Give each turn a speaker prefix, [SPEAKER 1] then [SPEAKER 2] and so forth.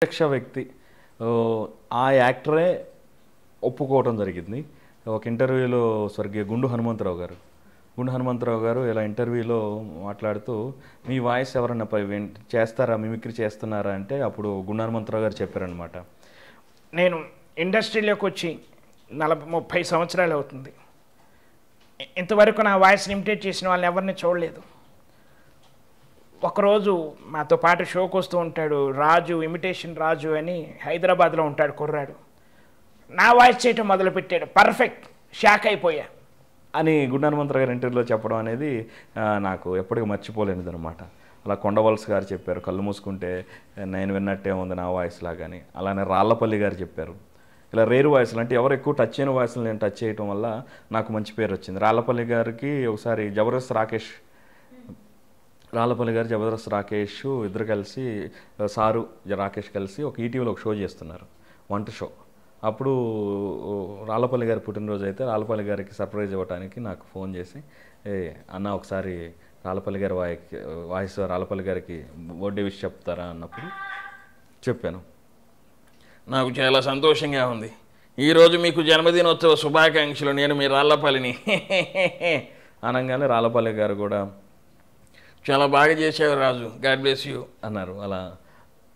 [SPEAKER 1] ప్రత్యక్ష వ్యక్తి ఆ యాక్టరే ఒప్పుకోవటం జరిగింది ఒక ఇంటర్వ్యూలో స్వర్గీయ గుండు హనుమంతరావు గారు గుండు హనుమంతరావు గారు ఇలా ఇంటర్వ్యూలో మాట్లాడుతూ మీ వాయిస్ ఎవరన్నా చేస్తారా మిమిక్రీ చేస్తున్నారా అంటే అప్పుడు గుండు హనుమంతరావు గారు చెప్పారనమాట
[SPEAKER 2] నేను ఇండస్ట్రీలోకి వచ్చి నలభై ముప్పై సంవత్సరాలు అవుతుంది ఇంతవరకు నా వాయిస్ని ఇమిటేట్ చేసిన వాళ్ళని ఎవరిని చూడలేదు ఒకరోజు మాతో పాటు షోకి వస్తూ ఉంటాడు రాజు ఇమిటేషన్ రాజు అని హైదరాబాద్లో ఉంటాడు కుర్రాడు నా వాయిస్ చేయటం మొదలుపెట్టాడు పర్ఫెక్ట్ షాక్ అయిపోయా
[SPEAKER 1] అని గుండనుమంత్ర గారి ఇంటర్వ్యూలో చెప్పడం అనేది నాకు ఎప్పటికీ మర్చిపోలేనిది అనమాట అలా కొండవలస గారు చెప్పారు కళ్ళు మూసుకుంటే నేను విన్నట్టే ఉంది నా వాయిస్ లాగాని అలానే రాళ్లపల్లి గారు చెప్పారు ఇలా రేరు వాయిస్లు అంటే ఎవరు ఎక్కువ టచ్ అయిన వాయిస్లు నేను టచ్ చేయటం వల్ల నాకు మంచి పేరు వచ్చింది రాళ్లపల్లి గారికి ఒకసారి జబర్దస్త్ రాకేష్ రాళ్ళపల్లి గారు జబర్దస్త్ రాకేష్ ఇద్దరు కలిసి సారు రాకేష్ కలిసి ఒక ఈటీవీలో ఒక షో చేస్తున్నారు వంట షో అప్పుడు రాళ్ళపల్లి గారి పుట్టినరోజు అయితే రాళ్ళపల్లి గారికి సర్ప్రైజ్ ఇవ్వడానికి నాకు ఫోన్ చేసి ఏ అన్న ఒకసారి రాళ్ళపల్లి గారి వాయికి వాయిస్ రాళ్ళపల్లి గారికి బర్త్డే విష్ చెప్తారా అన్నప్పుడు చెప్పాను
[SPEAKER 3] నాకు చాలా సంతోషంగా ఉంది ఈరోజు మీకు జన్మదినోత్సవ శుభాకాంక్షలు నేను మీ రాళ్ళపల్లిని అనగానే రాళ్ళపల్లి గారు కూడా చాలా బాగా చేశావు రాజు గాడ్ బ్లెస్ యూ అన్నారు అలా